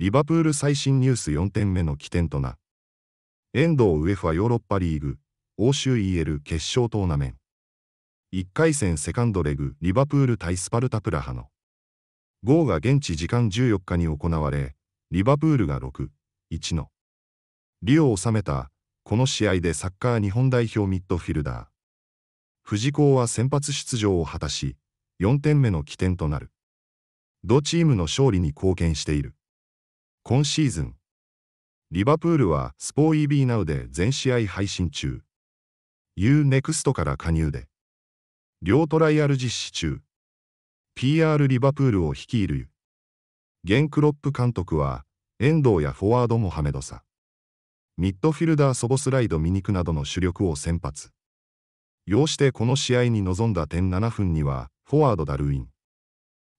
リバプール最新ニュース4点目の起点とな。遠藤ウェフはヨーロッパリーグ、欧州 EL 決勝トーナメント。1回戦セカンドレグリバプール対スパルタプラハの。号が現地時間14日に行われ、リバプールが6、1の。リオを収めた、この試合でサッカー日本代表ミッドフィルダー。藤子は先発出場を果たし、4点目の起点となる。同チームの勝利に貢献している。今シーズンリバプールはスポー EB ナウで全試合配信中 UNEXT から加入で両トライアル実施中 PR リバプールを率いるゲンクロップ監督は遠藤やフォワードモハメドサミッドフィルダーソボスライドミニクなどの主力を先発要してこの試合に臨んだ点7分にはフォワードダルイン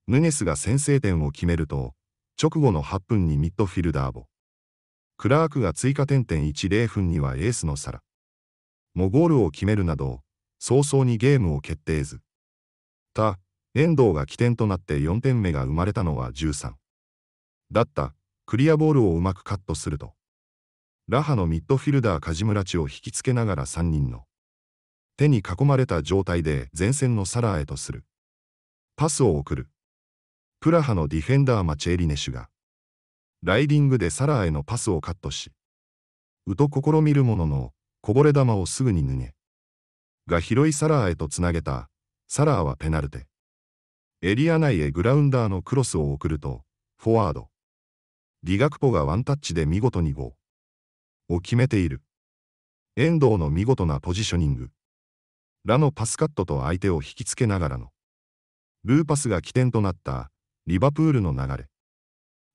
ヌネスが先制点を決めると直後の8分にミッドフィルダーボ。クラークが追加点10分にはエースのサラ。もゴールを決めるなど、早々にゲームを決定ず。た、遠藤が起点となって4点目が生まれたのは13。だった、クリアボールをうまくカットすると。ラハのミッドフィルダー梶村地を引きつけながら3人の手に囲まれた状態で前線のサラーへとする。パスを送る。プラハのディフェンダーマチェリネシュが、ライディングでサラーへのパスをカットし、うと試みるものの、こぼれ球をすぐに脱げ、が広いサラーへとつなげた、サラーはペナルテ。エリア内へグラウンダーのクロスを送ると、フォワード。リガクポがワンタッチで見事に5を決めている。遠藤の見事なポジショニング。ラのパスカットと相手を引きつけながらの。ルーパスが起点となったリバプールの流れ。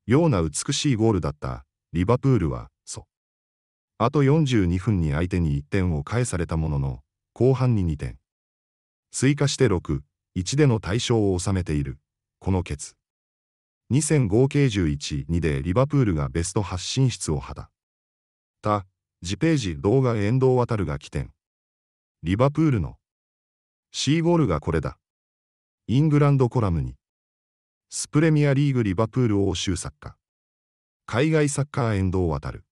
ような美しいゴールだったリバプールは、そ。あと42分に相手に1点を返されたものの、後半に2点。追加して6、1での大象を収めている、このケツ。2戦合計11、2でリバプールがベスト8進出を果た。た、次ページ動画遠藤渡が起点。リバプールの C ゴールがこれだ。イングランドコラムに。スプレミアリーグリバプール欧州サッカー海外サッカー遠藤渡る